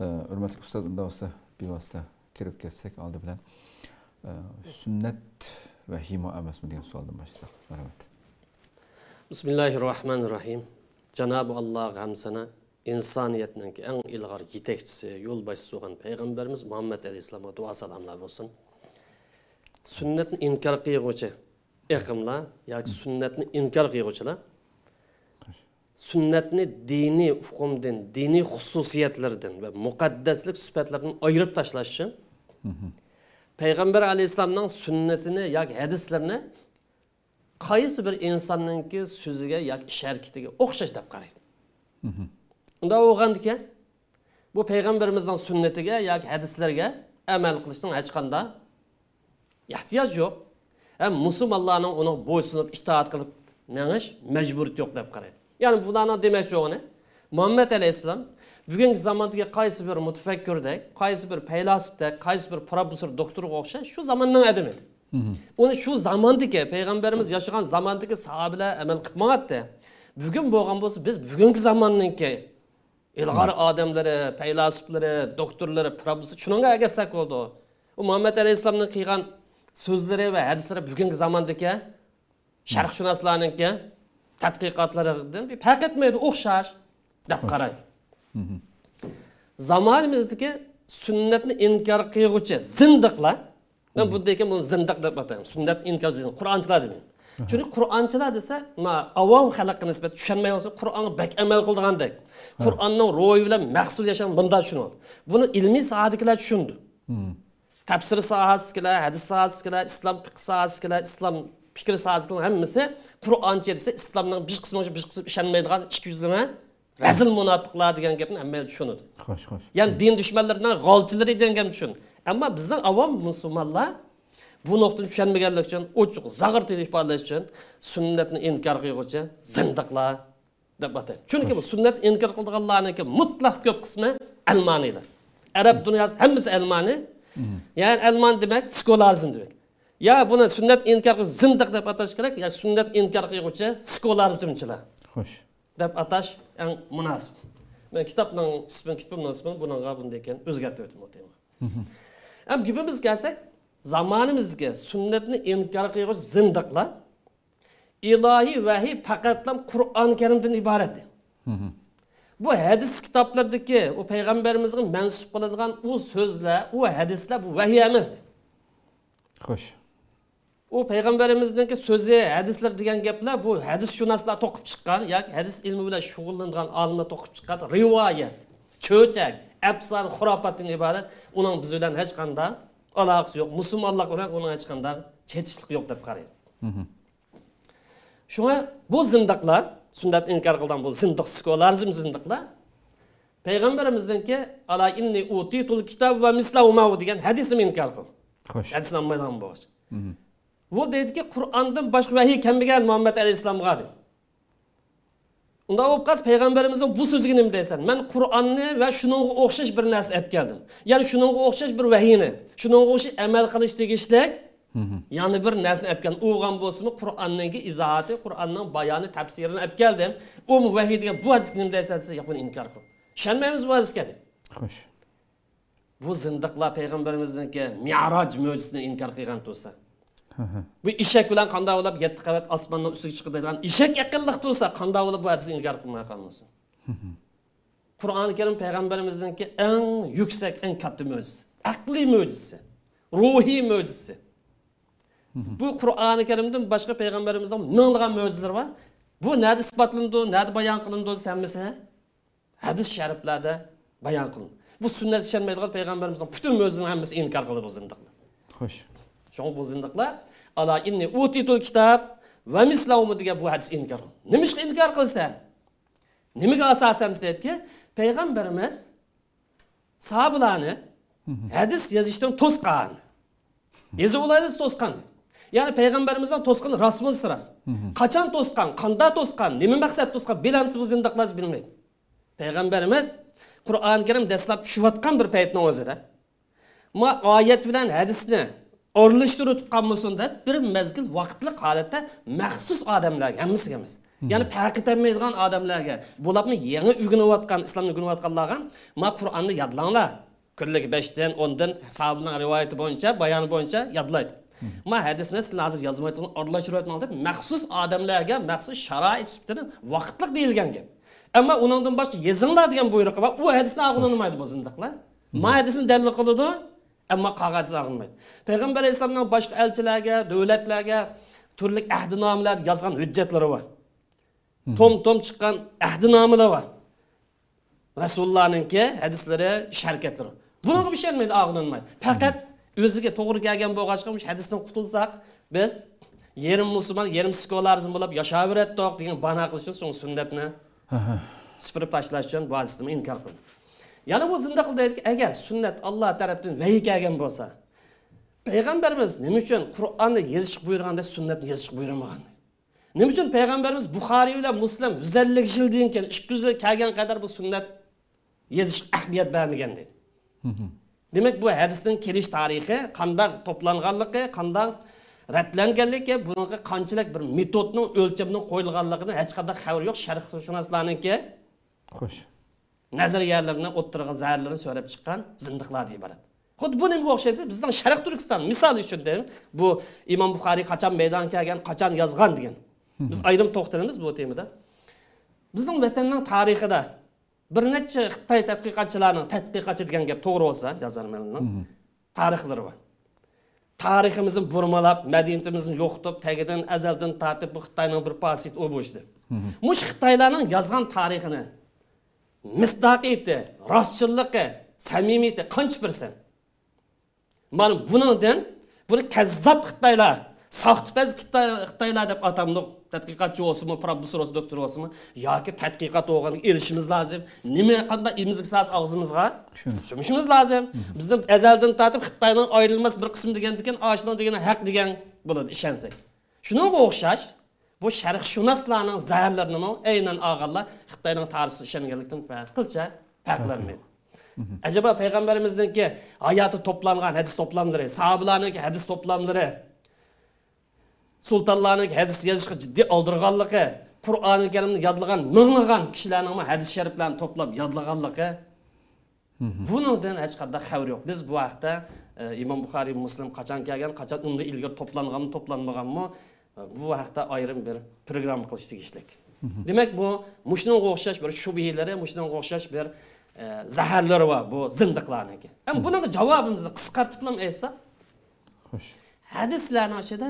Ee, hürmetli Ustad, unda olsa bir vasıta kirib ketsak oldi bilan ee, sunnat va himo emasmi degan savoldan boshlasak marhamat bismillahi rohmanir rohim janobi alloh hamsana insoniyatninki eng ilg'or yetakchisi yo'lboshchisi bo'lgan payg'ambarimiz muhammad alayhissalomga duo salomlar bo'lsin sunnatni inkor qilg'uvchi iqimlar yoki sunnatni inkor qilg'uvchilar Sünnetini dini ufkumdan, dini hususiyetlerden ve muqaddaslik sifatlaridan ayırib tashlash uchun payg'ambar alayhissalomning sunnatini yoki hadislarni qaysi bir insonningki so'ziga yoki ish harakatiga o'xshash deb qaraydi undoq bo'lgandikan bu payg'ambarimizning sunnatiga yoki hadislarga amal qilishning hech qanday ehtiyoj yo'q ham musulmonlarning uni bo'ysunib itoat qilib neymiş, majburiyati yok deb qaraydi ya'ni bularni demoqchi ne? muhammad alayhissalom bugungi zamondagi qaysi bir mutafakkirda qaysi bir faylasufda qaysi bir professor doktorga o'xshash shu zamondan adam edi uni shu zamondagi payg'ambarimiz yashagan zamondagi sahobalar amal qilmayapti bugun bo'lgan bo'lsa biz bugungi zamonniki ilg'or odamlari faylasuflari doktorlari professor shunga agasak bo'ldi u muhammad alayhissalomni qilgan so'zlari va hadislari bugungi şunaslarının ki tadqiqotlardan farq etmaydi o'xshar deb Zamanımızdaki Sünnetini inkar inkor qilg'uvchi zindiqlar bu bunu buni zindiq deb Sünnet inkar inkor qur'onchilar demaydi Çünkü qur'onchilar desa avom xalqqa nisbat tushunmay olsa qur'onga bak amal Kur'anın qur'onni ro'yi bilan mahsul yashan bunday tushunadi buni ilmiy sohadagilar tushundi tafsir sohasidagilar hadis sohasidagilar İslam fiq sohasidagilar İslam fikr soziklarni hammasi qur'onchi desa islomni bir qismi bir qismi ishonmaydigan ikkiyuzlama razil munofiqlar degan gapni hamma tushunadi xo'sh xo'sh ya'ni din dushmanlaridan g'olchilari degan tushun ammo bizni avam musulmonlar bu nuqtani tushunmaganlik uchun ochiq zag'ir ifodalash uchun sunnatni inkor qilguvchi zindiqlar deb ataydi chunki bu sunnat inkor qiladiganlarniki mutlaq ko'p qismi almaniylar arab dunyosi hammasi almani mm. ya'ni alman demak skolazm demak Ya buni sunnat inkor qiluvchi zindiq deb atash kerak yo sunnat inkor qilguvchi skolarizmchilar xo'sh deb atash eng munosib men kitobning ismini kitobning ismini bunaqa bunday ekan o'zgartirib o'tdim ham gapimiz kelsak zamonimizga sunnatni inkor qilguvchi zindiqlar ilohiy vahiy faqatlam qur'oni karimdan iborat bu hadis kitoblardagi o Peygamberimizin mansub qilingan u so'zlar u hadislar bu vahiy emas xo'sh u payg'ambarimizniki so'zi hadislar degan gaplar bu hadisshunoslar to'qib chiqqan yoki hadis ilmi bilan shug'ullangan olimlar to'qib chiqqan rivoyat cho'chak absar xurofotdan iborat uning biz bilan hech qanday aloqasi yo'q musulmonlik bilan uning hech qanday chetishlik yo'q deb qaraydi mhm. shunga bu zindiqlar sunnat inkor qilgan bu zindiq skolarizm zindiqlar payg'ambarimizniki ala inni utitul kitob va mislahu degan hadisni inkor qil xo'sh hadisni bo'lgach mhm. u deydiki qur'ondan boshqa vahiy kelmagan muhammad alayhissalomga deydi unda olib qolsa payg'ambarimizni bu so'ziga nima deysan man qur'onni va shunga o'xshash bir narsa olib keldim ya'ni shunga o'xshash bir vahiyni shunga o'xshash amal qilish tegishlik ya'ni bir narsani olib keldim uyg'on bo'lsinmi qur'onniki izohati qur'onning bayoni tafsirini olib keldim u vahiy degan bu hadisga nima deysan desa yo'q buni inkor qil ishonmaymiz bu hadisga deb xo'sh bu zindiqlar payg'ambarimizniki meroj mo'jizasini inkor qilgan bo'lsa bu ishak bilan qanday bo'lib yetti qavat osmondan ustiga chiqib ketadigan ishak yaqinlik tursa qanday bo'lib bu hadisni ilgari qilmay qolmasin qur'oni karim payg'ambarimizniki eng yuksak eng katta mo'jiza aqliy mo'jiza ruhiy mo'jiza bu qur'oni karimdan boshqa payg'ambarimizdan minglab mo'jizalar var? bu nada isbotlandi nada bayon qilindi hammasi hadis shariflarda bayan qilindi bu sunnat ishonmaydigan payg'ambarimizdan butun mo'jizalarni hammasi inkor qildi bu zindiqlar xo'sh Şoň bu zindikla ala inni utitul kitab ve mislahumu diye bu hadis inkar. Nimişe inkar kılsa? Nimege asasen istediki? Peygamberimiz sahabelarını hadis yazıştan toskan. Yazı olayınız toskan. Yani peygamberimizden toskan rasmul sırası. Kaçan toskan, kanda toskan, nimi maksat toskan Bilemsi bu zindiklaz bilmeyin. Peygamberimiz Kur'an-ı Kerim deslap şuvatkan bir peytinin özüde. Ma ayet bilen hadisini o'rnashtirib tutganmisan deb bir mezgil vaqtli holatda maxsus odamlarga hammasiga emas ya'ni paqitanmaydigan odamlarga bo'lapmi yangi ugunayotgan islomni ugunayotganlarga ma qur'onni yodlanglar kunlik beshdan o'ndan sahabning rivoyati bo'yicha bayoni bo'yicha yodlaydi ma hadisni sizlar hozir yozmayotgan o'rnashtiryapman deb maxsus odamlarga maxsus sharoit sifatida vaqtliq deyilgan gap ammo undan boshqa yezinglar degan buyruqi bor u hadisni ag'inlanmaydi bu zindiqlar ma hadisni dalil qiladi ammo qog'ozda ag'ilmaydi payg'ambar alayhissalomni boshqa elchilarga davlatlarga turli ahdinomlar yozgan hujjatlari bor tom tom chiqqan ahdinomalar bor rasulullohninki hadislari ish harakatlari bunaqa bir şey olmaydi faqat o'ziga to'g'ri kelgan bo'lg'achqa hadisdan qutulsak biz yerim musulmon yerim skolarizm bo'lib yashayveratdiq degan bano qilish uchun sunnatni supurib tashlash uchun bu hadisni inkor qildim yana bu zindaqil deydi agar sunnat alloh tarafdan vahiy kelgan bo'lsa payg'ambarimiz nima uchun qur'onni yozishni buyurganda sunnatni yozishni buyurmagan nima uchun payg'ambarimiz buxoriy bilan muslim yuz ellik yildan keyin ikki yuz yil kelgan qadar bu sunnat yezish ahamiyat bermagan deydi demak bu hadisning kelish tarixi qandaq to'planganligi qandaq ratlanganligi bunga qanchalik bir metodni o'lchamni qo'yilganligini hech qanday xabar yo'q sharqshunoslarniki xo'sh nazariyalarni o'ttirgan zarlarini so'rab chiqqan zindiqlar deb iborat xuddi bu nimga o'xshaydi bizdan sharq turkiston misol uchun deymi bu imom buxoriy qachon maydonga kelgan qachon yozgan degan biz ayrim to'xtalamiz bu temada bizning vatanning tarixida bir necha xitoy tadqiqotchilarni tadqiqotchi degan gap to'g'ri bo'lsa yozarmanni tarixlari bor tariximizni burmalab madaniyatimizni yo'qotib tagidan azaldan tortib bu xitoyning bir pasit o'bishdi mush xitoylarning yozgan tarixini misdaqiyati rostchilligi samimiyati qancha persent mana bunindan buni kazzob xitoylar saxtipaz xitoylar deb atamdiq tadqiqotchi bo'lsinmi professor bo'lsin doktor bo'lsinmi yoki tadqiqot o'g'ilga erishishimiz lozim nima qanday imizgisiz og'zimizga tushunishimiz lozim mhm. bizni azaldan tortib xitoydan ayrilmas bir qismi degan degan oshno degan haq degan bo'ladi ishonsak shunga o'xshash bu sharqshunoslarning zarlarini aynan og'allar xitoyning tarixi ishlanganlikdan qilcha farqlanmaydi acaba payg'ambarimizniki hayoti to'plangan hadis to'plamlari sahobalarniki hadis to'plamlari sultonlarniki hadis yozishga jiddiy oldirganligi qur'oni karimni yodlagan minglagan kishilarning hadis shariflarni to'plab yodlaganligi bunidan hech qanday xabar yo'q biz bu haqda e, imom buxoriy muslim qachon kelgan qachon unda ilgari to'planganmi to'planmaganmi bu haqda ayrim bir program qilish tegishlik demak bu mushunga o'xshash bir shubhelari mushunga o'xshash bir e, zaharlari bor bu zindiqlarniki ham buni javobimizni qisqartib ham aytsak xo'sh hadislarni ichida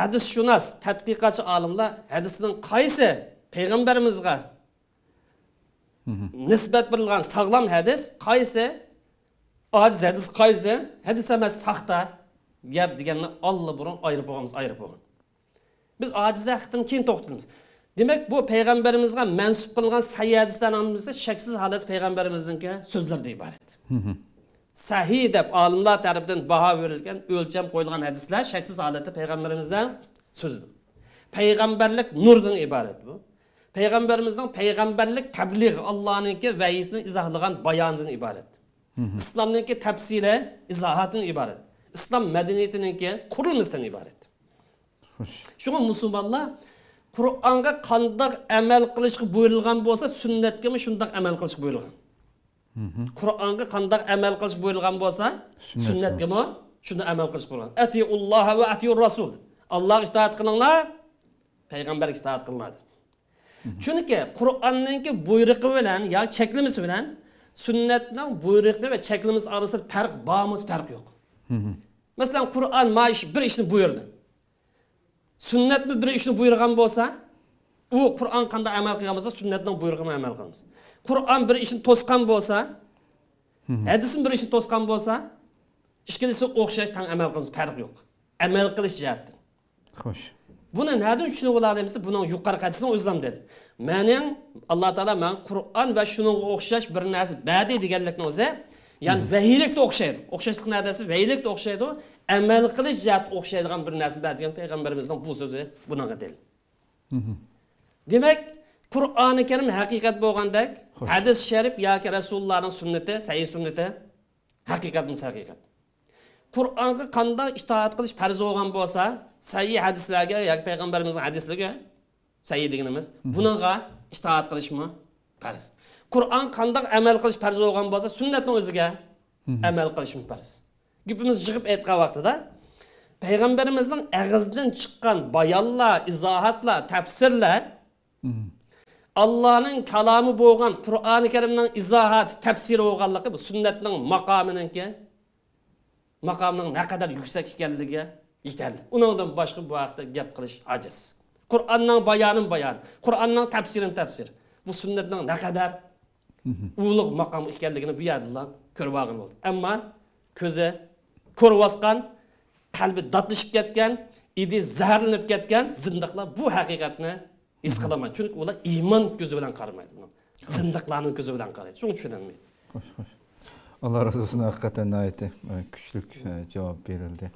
hadisshunos tadqiqotchi alımla? hadisning qaysi payg'ambarimizga nisbat berilgan sog'lom hadis qaysi ojiz hadis qaysi hadis emas saxta gap deganni Allah burun ayrı bo'lganmiz ayrı bo'lgan biz ojizahdan keyin to'xtalamiz demak bu payg'ambarimizga mansub qilingan sahiy hadislarni shaksiz holat payg'ambarimizniki so'zlardan iborat mhm. sahiy deb olimlar tarafidan baho berilgan o'lcham qo'yilgan hadislar shaksiz holatda payg'ambarimizdan so'zi payg'ambarlik nurdan iborat bu payg'ambarimizning payg'ambarlik tabliği allohniki vayisini izohlagan bayonidan iborat mhm. islomniki tafsili izohatdan iborat islom madaniyatiniki qurilmasidan iborat Шуңа мусулманлар Qur'onga qandaq amal qilishga buyurilgan bo'lsa, sunnatgami shundaq amal qilish buyurilgan. Qur'onga qandaq amal qilish buyurilgan bo'lsa, sunnatgami shunda amal qilish buyurilgan. Atiulloh ve atiur rasul. Allohga itoat Peygamber payg'ambarga itoat Çünkü Kur'an'ın ki buyrug'i bilan ya çeklimiz bilan sunnatning buyrug'i ve çeklimiz orasida farq bağımız Farq yok. Mesela Kur'an ma'ish bir işini buyurdi. sunnatni bir ishni buyurgan bo'lsa u qur'on qanday amal qilgan bo'lsa sunnatdan buyrug'ini amal qilamiz qur'on bir ishni to'sgan bo'lsa mhm. hadisni bir ishni to'sgan bo'lsa ikkalasi o'xshash tan amal qilamiz farq yo'q amal qilish jihatdan xo'sh buni nadan tushunib olarmiz buni yuqori hadisni o'zlam dedi mening alloh taolo man qur'on va shunga o'xshash bir narsa badi deganlikni o'zi ya'ni hmm. vahiylikka o'xshaydi o'xshashlik nadasi vahiylikka o'xshaydi amal qilish jihati o'xshaydigan bir narsa bor degan payg'ambarimizning bu so'zi bunaqa deyildi demak qur'oni karim haqiqat bo'lgandek hadis sharif yoki rasulullohni sunnati sayi sunnati haqiqatmiz haqiqat qur'onga qanday itoat qilish farz bo'lgan bo'lsa sayi hadislarga yoki payg'ambarimizning hadislariga sayi deganimiz bunaqa itoat qilishmi farz Kur'an qandaq amal qilish farz bo'lgan bo'lsa sunnatning o'ziga amal qilishimiz farz gapimiz chiqib aytgan vaqtida payg'ambarimizning ag'izdan chiqqan bayonlar izohatlar tafsirlar allohning kalomi bo'lgan qur'oni karimning izohati tafsiri bo'lganligi bu sünnetin ki sunnatning ne kadar yüksek yuksak ekanligi yetarli undan başka bu haqda gap qilish ojiz qur'onning bayonim bayan, qur'onning tafsirim tafsir bu sünnetin ne kadar ulug' maqom ekanligini bu yerdalar ko'rib bo'ldi ammo ko'zi ko'rvosgan qalbi dotlashib ketgan idi zaharlanib ketgan zindiqlar bu haqiqatni his qilolmaydi chunki ular iymon ko'zi bilan qaramaydi zindiqlarni ko'zi bilan qaraydi shuni tushunolmaydi xo'sh xo'sh alloh razı bo'lsin haqiqatdan ayeti e, javob berildi